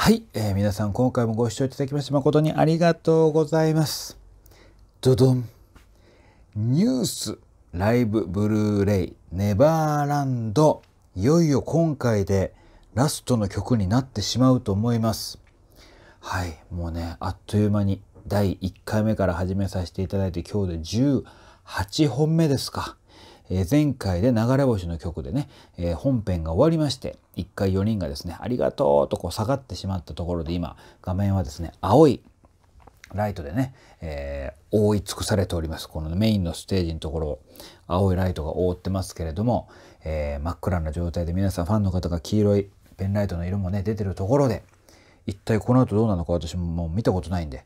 はい、えー、皆さん今回もご視聴いただきまして誠にありがとうございます。ドドンニュースライブブルーレイネバーランドいよいよ今回でラストの曲になってしまうと思います。はい、もうね、あっという間に第1回目から始めさせていただいて今日で18本目ですか。え前回で流れ星の曲でね、え本編が終わりまして1回4人がですね「ありがとう」とこう下がってしまったところで今画面はですね青いライトでね、えー、覆い尽くされておりますこのメインのステージのところを青いライトが覆ってますけれども、えー、真っ暗な状態で皆さんファンの方が黄色いペンライトの色もね出てるところで一体この後どうなのか私ももう見たことないんで、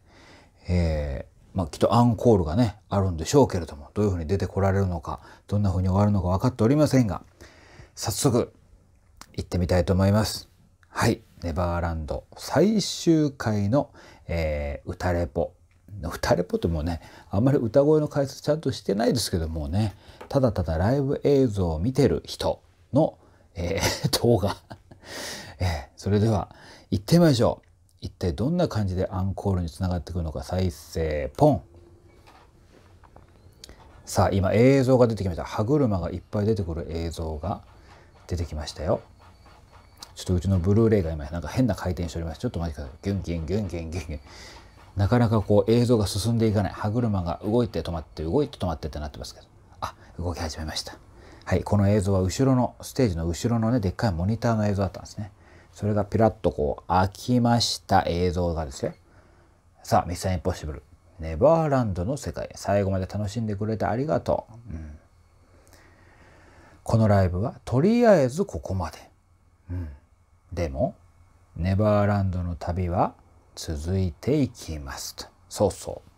えーまあ、きっとアンコールがねあるんでしょうけれどもどういうふうに出てこられるのかどんなふうに終わるのか分かっておりませんが早速行ってみたいと思います。はい、ネバーランド最終回の、えー、歌レポ。歌レポってもうねあんまり歌声の解説ちゃんとしてないですけどもねただただライブ映像を見てる人の、えー、動画、えー、それでは行ってみましょう。一体どんな感じでアンコールにつながってくるのか再生ポンさあ今映像が出てきました歯車がいっぱい出てくる映像が出てきましたよちょっとうちのブルーレイが今なんか変な回転しておりますちょっと待ってくださいギュンギュンギュンギュンギュンギュンなかなかこう映像が進んでいかない歯車が動いて止まって動いて止まってってなってますけどあ動き始めましたはいこの映像は後ろのステージの後ろのねでっかいモニターの映像だったんですねそれがピラッとこう開きました映像がですよ。さあ、ミスターインポッシブル。ネバーランドの世界。最後まで楽しんでくれてありがとう。うん、このライブはとりあえずここまで。うん、でも、ネバーランドの旅は続いていきますと。そうそう。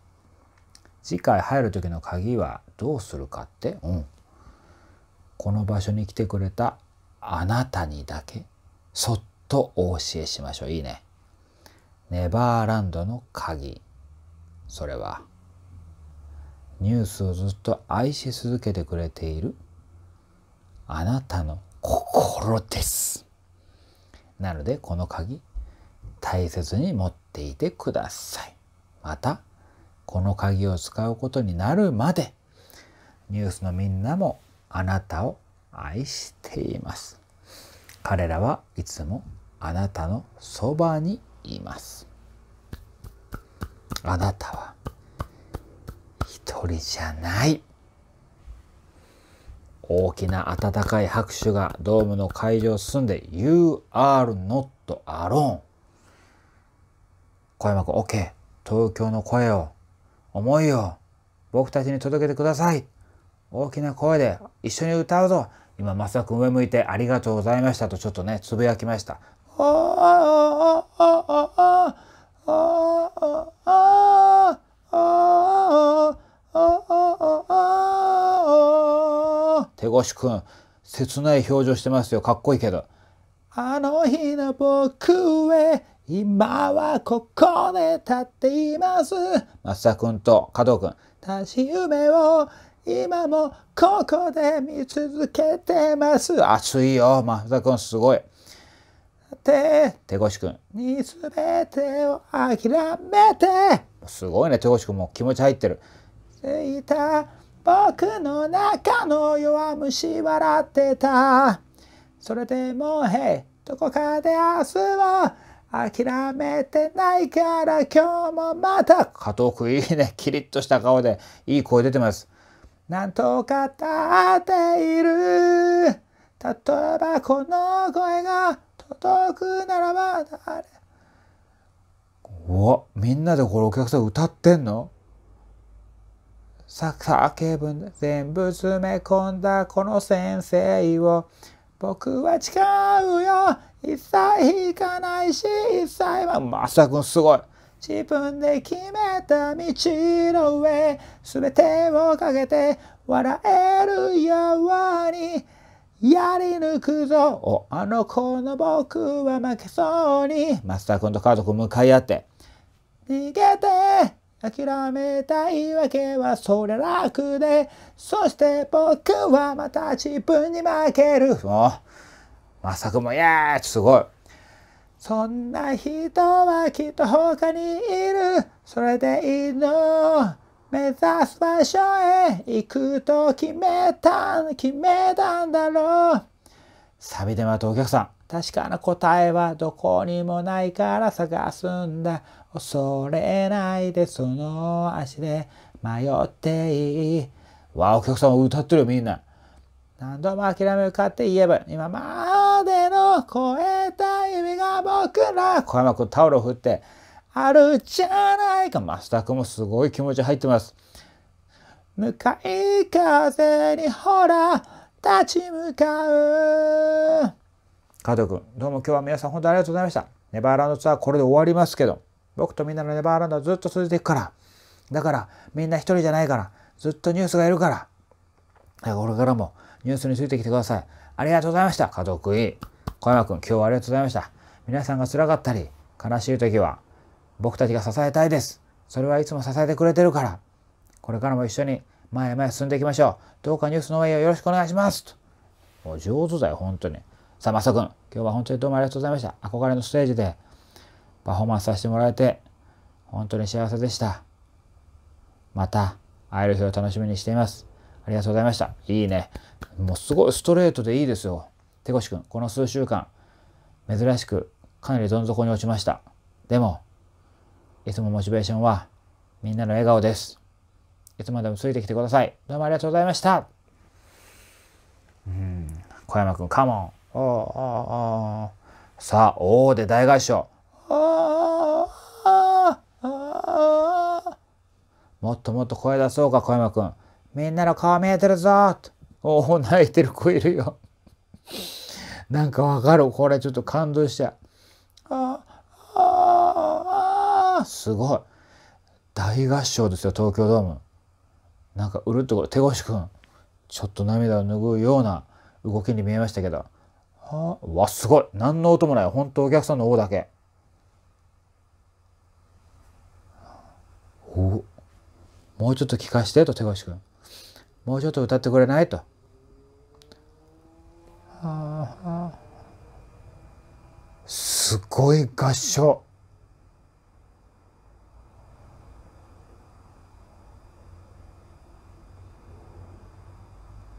次回入る時の鍵はどうするかって、うん、この場所に来てくれたあなたにだけそっとお教えしましょう。いいね。ネバーランドの鍵。それは、ニュースをずっと愛し続けてくれているあなたの心です。なので、この鍵、大切に持っていてください。また、この鍵を使うことになるまで、ニュースのみんなもあなたを愛しています。彼らはいつもあなたのそばにいます。あなたは一人じゃない。大きな温かい拍手がドームの会場を進んで You are not alone 小山君 OK 東京の声を思いを僕たちに届けてください大きな声で一緒に歌うぞ今、増田君上向いてありがとうございましたとちょっとね、つぶやきました。手越くん、切ない表情してますよ。かっこいいけど。あの日の僕へ、今はここで立っています。増田くんと加藤くん、立ち夢を今もここで見続けてます。熱いよ、増田君、すごい。て、手越くん。にすべてを諦めて。すごいね、手越くんも気持ち入ってる。いた、僕の中の弱虫笑ってた。それでも、へい、どこかで明日を諦めてないから今日もまた。加藤くんいいね、キリッとした顔でいい声出てます。なんとか立っている例えばこの声が届くならば誰おみんなでこれお客さん歌ってんのさ叫ぶん全部詰め込んだこの先生を僕は誓うよ一切引かないし一切はまさくんすごい自分で決めた道の上全てをかけて笑えるようにやり抜くぞあの子の僕は負けそうにマスター君と家族向かい合って逃げて諦めたいわけはそりゃ楽でそして僕はまた自分に負けるもうまさ君もイやーすごいそんな人はきっと他にいる。それでいいの。目指す場所へ行くと決めた、決めたんだろう。サビでまたお客さん。確かな答えはどこにもないから探すんだ。恐れないでその足で迷っていい。わあ、お客さん歌ってるよみんな。何度も諦めるかって言えば、今までの超えた意味が僕ら、小山君タオルを振って、あるじゃないか。マスタ君もすごい気持ち入ってます。向かい風にほら、立ち向かう。加藤君、どうも今日は皆さん本当にありがとうございました。ネバーランドツアーこれで終わりますけど、僕とみんなのネバーランドはずっと続いていくから。だから、みんな一人じゃないから、ずっとニュースがいるから。これからもニュースについてきてください。ありがとうございました。家族委員。小山くん、今日はありがとうございました。皆さんが辛かったり、悲しい時は、僕たちが支えたいです。それはいつも支えてくれてるから、これからも一緒に前へ前へ進んでいきましょう。どうかニュースの応援をよろしくお願いします。ともう上手だよ、本当に。さあ、まさくん、今日は本当にどうもありがとうございました。憧れのステージでパフォーマンスさせてもらえて、本当に幸せでした。また会える日を楽しみにしています。ありがとうございました。いいね。もうすごいストレートでいいですよ。手越くん、この数週間、珍しくかなりどん底に落ちました。でも、いつもモチベーションはみんなの笑顔です。いつまでもついてきてください。どうもありがとうございました。うん、小山くん、カモン。おーおーおーさあ、おーで大合唱。ああ、ああ、もっともっと声出そうか、小山くん。みんなの顔見えてるぞと。おお、泣いてる子いるよ。なんかわかる。これちょっと感動しちゃう。ああ、ああ、すごい。大合唱ですよ、東京ドーム。なんかうるっとこれ、手越くん。ちょっと涙を拭うような動きに見えましたけど。はあ、わ、すごい。何の音もない。本当お客さんの王だけ。おもうちょっと聞かしてと手越くん。もうちょっと歌ってくれないと。すごい合唱。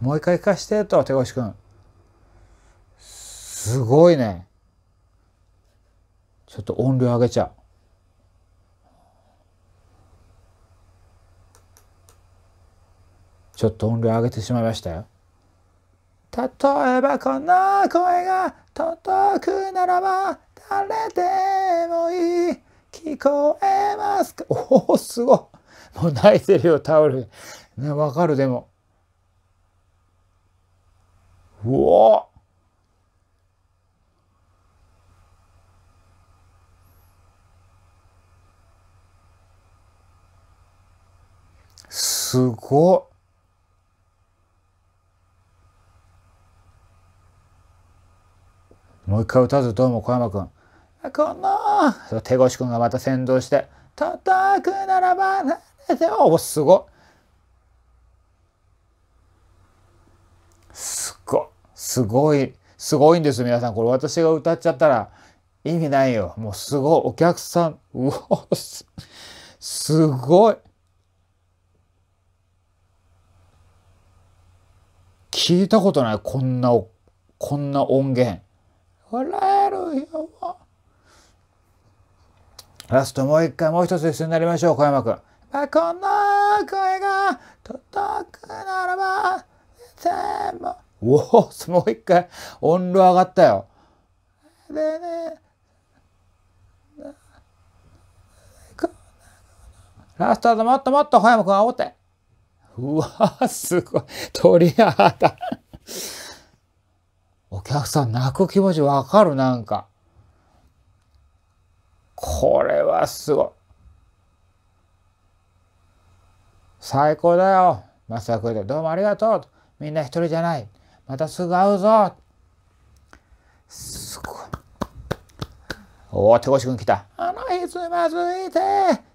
もう一回聞かしてと手越くん。すごいね。ちょっと音量上げちゃう。ちょっと音量上げてしまいましたよ。例えばこんな声が届くならば誰でもいい聞こえますかおおすごいもう泣いてるよタオルねわかるでもうおすごっもう一回歌うずどうも小山くん。この手越くんがまた先導して、叩くならば、おすごすごすごい、すごいんです皆さん。これ私が歌っちゃったら意味ないよ。もうすごい。お客さん、うおす、すごい。聞いたことない。こんな、こんな音源。笑えるよ。ラストもう一回、もう一つ一緒になりましょう、小山くん。こんな声が届くならば、全部。おお、もう一回、音量上がったよ。でね、ラストだもっともっと小山くん煽って。うわすごい。鳥肌。お客さん泣く気持ちわかるなんか。これはすごい。最高だよ。マスタークどうもありがとう。みんな一人じゃない。またすぐ会うぞ。すごい。おお、手越くん来た。あの日つまずいて、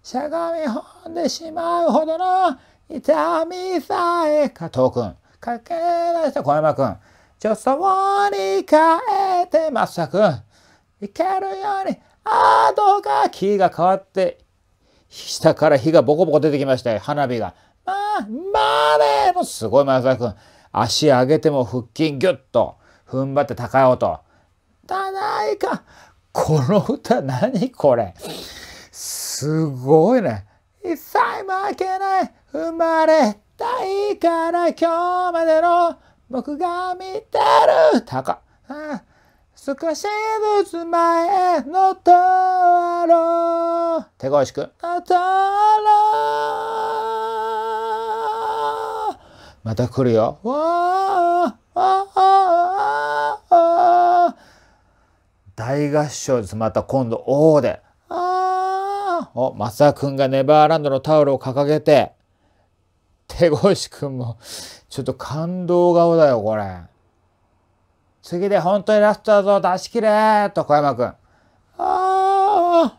しゃがみ込んでしまうほどの痛みさえ。加藤くん。かけ出した小山くん。女装に変えてまさくいけるようにあどが木が変わって下から火がボコボコ出てきましたよ花火が。まあ、まあねうすごいまさくん足上げても腹筋ギュッと踏ん張って高い音。だないかこの歌何これすごいね。一切負けない生まれたいから今日までの僕が見てる高、はあ、少しずつ前へのとろう手越しくのとろまた来るよ大合唱ですまた今度「お」で。お松田んがネバーランドのタオルを掲げて手越くんも、ちょっと感動顔だよ、これ。次で本当にラストだぞ、出し切れと小山くん。ああ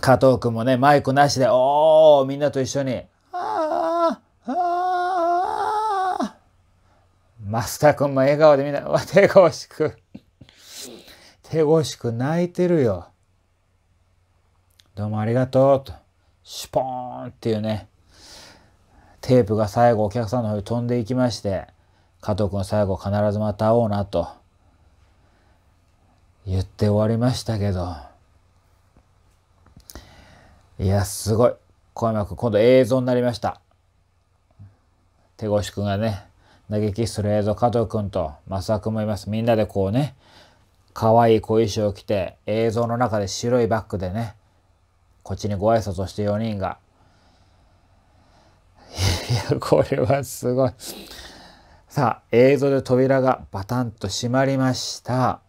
加藤くんもね、マイクなしで、おー、みんなと一緒に。あああマスターくんも笑顔でみんな、わ、手越しくん。手越しくん泣いてるよ。どうもありがとう。と。シュポーンっていうね、テープが最後お客さんの方に飛んでいきまして、加藤君最後必ずまた会おうなと、言って終わりましたけど、いや、すごい。小山君、今度映像になりました。手越くんがね、投げキスする映像、加藤君と正雄君もいます。みんなでこうね、可愛い小衣装を着て、映像の中で白いバッグでね、こっちにご挨拶をして4人が。いや、これはすごい。さあ、映像で扉がバタンと閉まりました。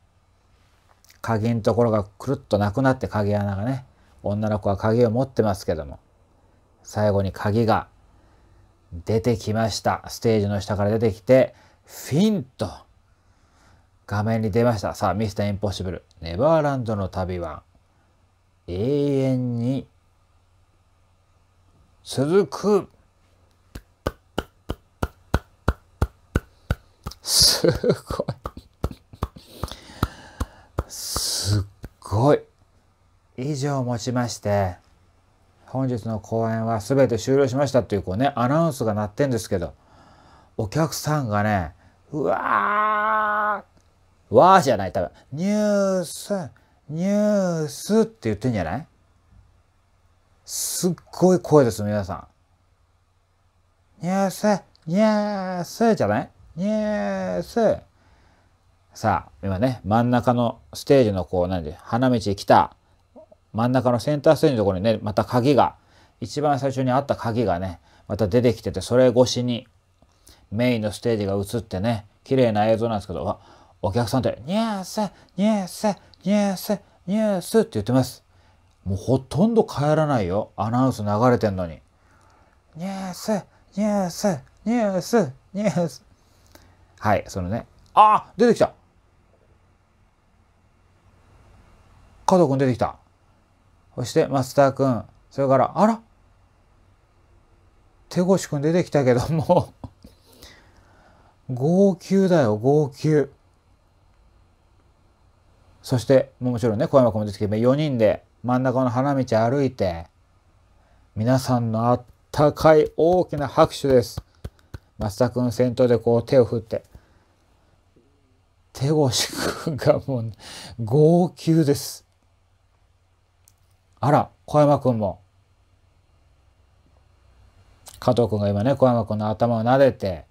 鍵のところがくるっとなくなって鍵穴がね、女の子は鍵を持ってますけども、最後に鍵が出てきました。ステージの下から出てきて、フィンと画面に出ました。さあ、ミスターインポッシブル、ネバーランドの旅は、永遠に続くすごいすっごい以上をもちまして本日の公演は全て終了しましたっていうこうねアナウンスが鳴ってんですけどお客さんがねうわーわーじゃない多分ニュースニュースって言ってんじゃないすっごい声です、皆さん。ニュースニュースじゃないニュースさあ、今ね、真ん中のステージのこう、何で、花道へ来た、真ん中のセンターステージのところにね、また鍵が、一番最初にあった鍵がね、また出てきてて、それ越しにメインのステージが映ってね、綺麗な映像なんですけど、お客さんって、ニュースニュースニュース、ニュースって言ってます。もうほとんど帰らないよ。アナウンス流れてんのに。ニュース、ニュース、ニュース、ニュース。はい、そのね。あ出てきた加藤くん出てきた。そして、松田くん。それから、あら手越くん出てきたけども号泣だよ、号泣。そして、もちろんね、小山君も出てきて、4人で真ん中の花道歩いて、皆さんのあったかい大きな拍手です。松田君先頭でこう手を振って。手越君がもう、号泣です。あら、小山君も。加藤君が今ね、小山君の頭を撫でて、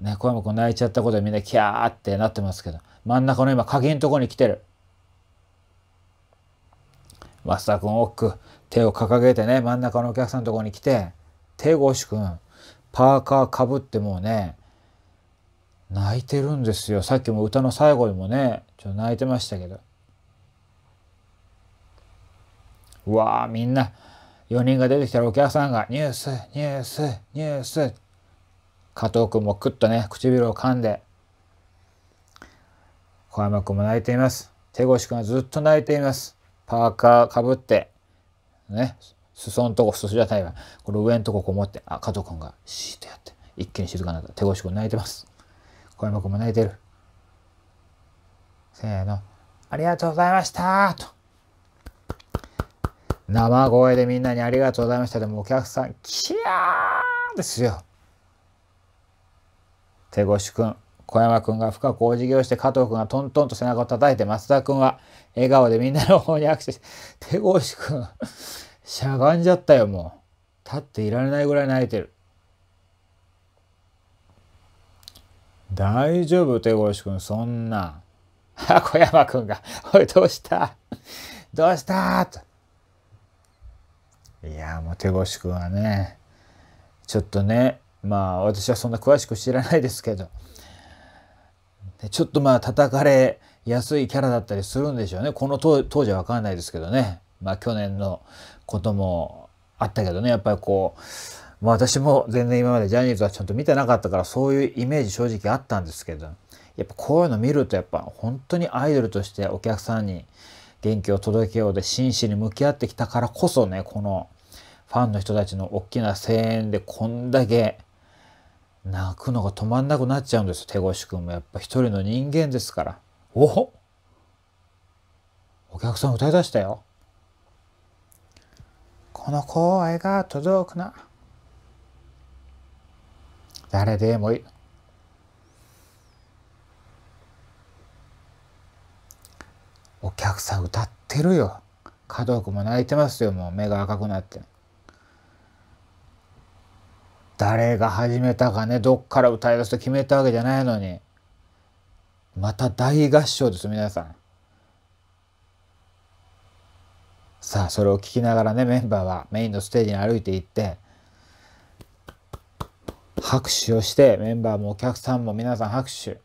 ね、小山君泣いちゃったことでみんなキャーってなってますけど、真ん中の今、鍵のとこに来てる。増田君、奥、手を掲げてね、真ん中のお客さんのとこに来て、手越君、パーカーかぶってもうね、泣いてるんですよ。さっきも歌の最後にもね、ちょっと泣いてましたけど。うわみんな、4人が出てきたらお客さんが、ニュース、ニュース、ニュース、加藤君もクッとね、唇を噛んで、小山君も泣いています。手越君はずっと泣いています。パーカーかぶって、ね、裾のとこ、裾じゃないわ。この上のとここもって、あ、加藤君がシーッとやって、一気に静かになった。手越君泣いてます。小山君も泣いてる。せーの。ありがとうございましたと。生声でみんなにありがとうございました。でもお客さん、キヤーですよ。手越くん、小山くんが深くお辞儀をして加藤くんがトントンと背中を叩いて松田くんは笑顔でみんなの方に握手して、手越くん、しゃがんじゃったよもう。立っていられないぐらい泣いてる。大丈夫、手越くん、そんな。あ、小山くんが、おい、どうしたどうしたと。いや、もう手越くんはね、ちょっとね、まあ私はそんな詳しく知らないですけどちょっとまあ叩かれやすいキャラだったりするんでしょうねこの当時は分かんないですけどねまあ去年のこともあったけどねやっぱりこう、私も全然今までジャニーズはちゃんと見てなかったからそういうイメージ正直あったんですけどやっぱこういうの見るとやっぱ本当にアイドルとしてお客さんに元気を届けようで真摯に向き合ってきたからこそねこのファンの人たちの大きな声援でこんだけ泣くのが止まんなくなっちゃうんです手越くんもやっぱ一人の人間ですからおお客さん歌いだしたよこの声が届くな誰でもいいお客さん歌ってるよ家族も泣いてますよもう目が赤くなって。誰が始めたかねどっから歌い出すと決めたわけじゃないのにまた大合唱です皆さんさあそれを聞きながらねメンバーはメインのステージに歩いていって拍手をしてメンバーもお客さんも皆さん拍手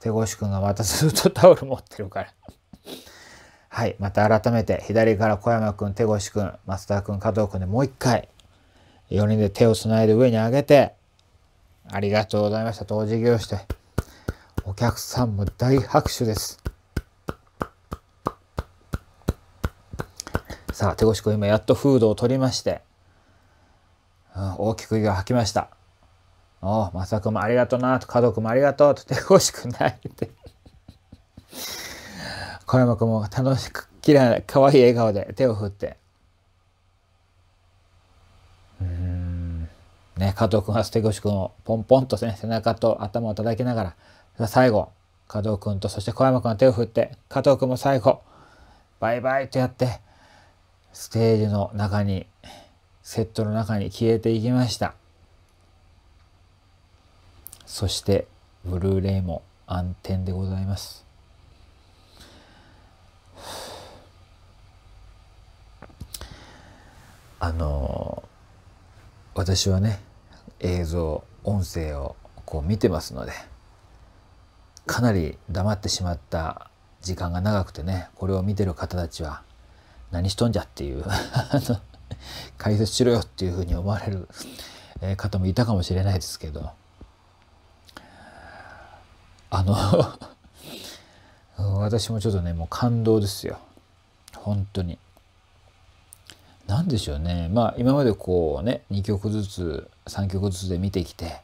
手越くんがまたずっとタオル持ってるからはいまた改めて左から小山くん手越くん増田くん加藤くんでもう一回4人で手をつないで上に上げて、ありがとうございました。とお辞儀をして、お客さんも大拍手です。さあ、手越君今やっとフードを取りまして、うん、大きく息を吐きました。おお、まさくもありがとうなと、家族もありがとうと手越君泣いて。小山君も楽しく、きれい、可愛い笑顔で手を振って、ね、加藤君はステゴシ君をポンポンと、ね、背中と頭を叩きながら、最後、加藤君とそして小山君が手を振って、加藤君も最後、バイバイとやって、ステージの中に、セットの中に消えていきました。そして、ブルーレイも暗転でございます。あのー私はね映像音声をこう見てますのでかなり黙ってしまった時間が長くてねこれを見てる方たちは何しとんじゃっていう解説しろよっていうふうに思われる方もいたかもしれないですけどあの 私もちょっとねもう感動ですよ本当に何でしょうねまあ今までこうね2曲ずつ3曲ずつで見てきて、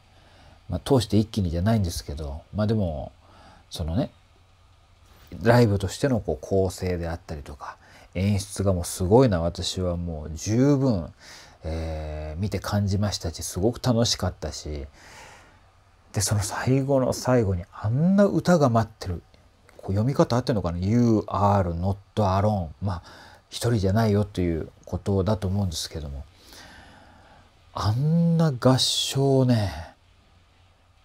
まあ、通して一気にじゃないんですけどまあでもそのねライブとしてのこう構成であったりとか演出がもうすごいな私はもう十分、えー、見て感じましたしすごく楽しかったしでその最後の最後にあんな歌が待ってるこう読み方合ってるのかな「You are not alone」まあ一人じゃないよということだと思うんですけどもあんな合唱をね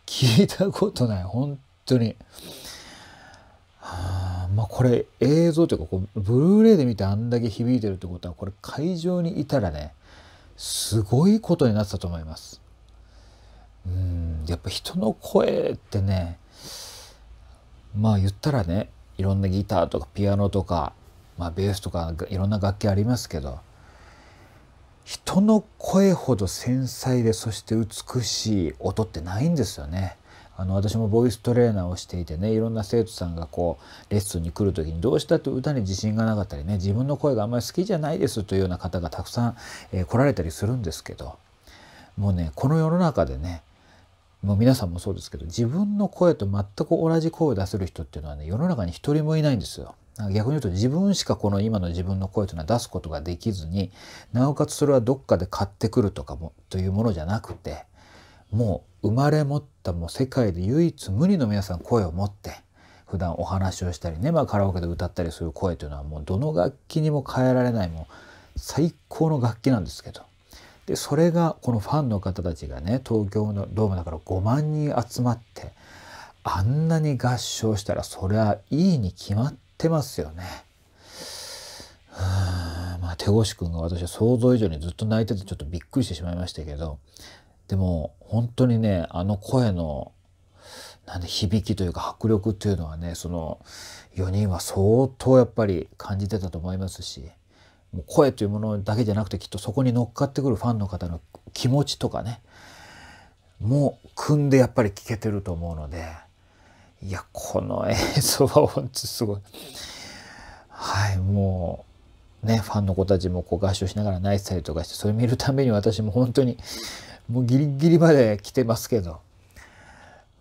聞いたことない本当に。あ、まあこれ映像というかこうブルーレイで見てあんだけ響いてるってことはこれ会場にいたらねすごいことになってたと思います。うんやっぱ人の声ってねまあ言ったらねいろんなギターとかピアノとかまあ、ベースとかいろんな楽器ありますけど人の声ほど繊細でそして美しい音ってないんですよね。あの私もボイストレーナーをしていてねいろんな生徒さんがこうレッスンに来る時にどうしたって歌に自信がなかったりね自分の声があんまり好きじゃないですというような方がたくさん、えー、来られたりするんですけどもうねこの世の中でねもう皆さんもそうですけど自分の声と全く同じ声を出せる人っていうのはね世の中に一人もいないんですよ。逆に言うと自分しかこの今の自分の声というのは出すことができずになおかつそれはどっかで買ってくるとかもというものじゃなくてもう生まれ持ったもう世界で唯一無二の皆さん声を持って普段お話をしたりね、まあ、カラオケで歌ったりする声というのはもうどの楽器にも変えられないもう最高の楽器なんですけどでそれがこのファンの方たちがね東京のドームだから5万人集まってあんなに合唱したらそりゃいいに決まってってますよね。まあ手越くんが私は想像以上にずっと泣いててちょっとびっくりしてしまいましたけどでも本当にねあの声のなんで響きというか迫力っていうのはねその4人は相当やっぱり感じてたと思いますしもう声というものだけじゃなくてきっとそこに乗っかってくるファンの方の気持ちとかねもう組んでやっぱり聞けてると思うので。いや、この映像は本当すごい。はい、もう、ね、ファンの子たちもこう合唱しながら泣いてたりとかして、それ見るために私も本当に、もうギリギリまで来てますけど。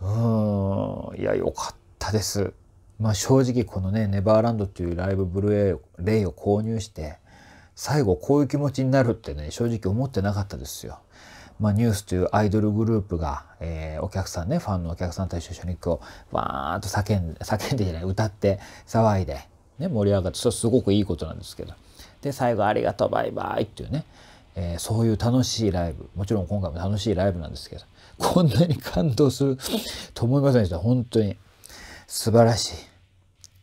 うん、いや、よかったです。まあ正直このね、ネバーランドっていうライブブルーレイを購入して、最後こういう気持ちになるってね、正直思ってなかったですよ。まあ、ニュースというアイドルグループが、えー、お客さんねファンのお客さんと一緒にこうわーっと叫んで叫んでじゃない歌って騒いで、ね、盛り上がってそれすごくいいことなんですけどで最後「ありがとうバイバイ」っていうね、えー、そういう楽しいライブもちろん今回も楽しいライブなんですけどこんなに感動すると思いませんでした本当に素晴らしい。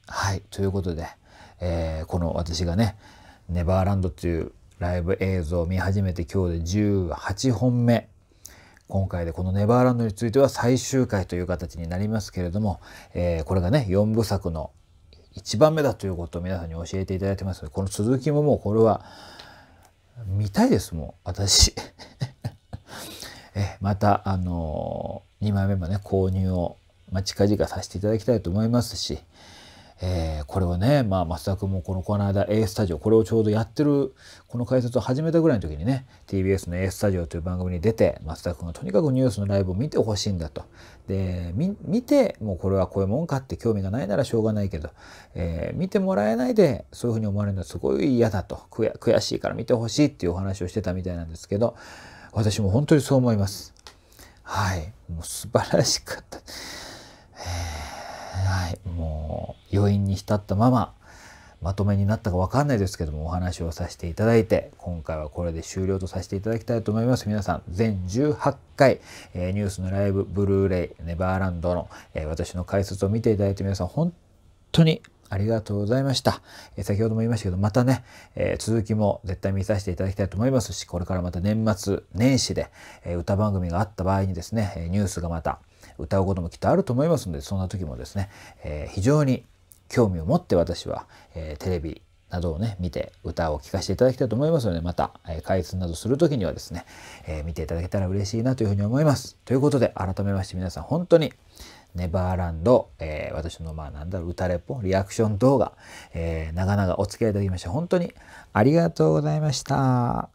はいということで、えー、この私がね「ネバーランド」っていうライブ映像を見始めて今日で18本目今回でこの「ネバーランド」については最終回という形になりますけれども、えー、これがね4部作の1番目だということを皆さんに教えていただいてますので、この続きももうこれは見たいですもん私 えまたあのー、2枚目もね購入を、まあ、近々させていただきたいと思いますしえー、これをね、まあ、松田君もこのこの間 A スタジオこれをちょうどやってるこの解説を始めたぐらいの時にね TBS の A スタジオという番組に出て松田君がとにかくニュースのライブを見てほしいんだとで見てもうこれはこういうもんかって興味がないならしょうがないけど、えー、見てもらえないでそういうふうに思われるのはすごい嫌だと悔しいから見てほしいっていうお話をしてたみたいなんですけど私も本当にそう思います。はいもう素晴らしかった。えーはい、もう余韻に浸ったまままとめになったか分かんないですけどもお話をさせていただいて今回はこれで終了とさせていただきたいと思います皆さん全18回、えー、ニュースのライブブルーレイネバーランドの、えー、私の解説を見ていただいて皆さん本当にありがとうございました。え先ほども言いましたけど、またね、えー、続きも絶対見させていただきたいと思いますし、これからまた年末年始で、え歌番組があった場合にですね、ニュースがまた歌うこともきっとあると思いますのでそんな時もですね、えー、非常に興味を持って私は、えー、テレビなどをね見て歌を聴かせていただきたいと思いますのでまた、えー、開通などする時にはですね、えー、見ていただけたら嬉しいなというふうに思います。ということで改めまして皆さん本当にネバーランド、えー、私のまあなんだろう歌レポリアクション動画、えー、長々お付き合いいただきまして本当にありがとうございました。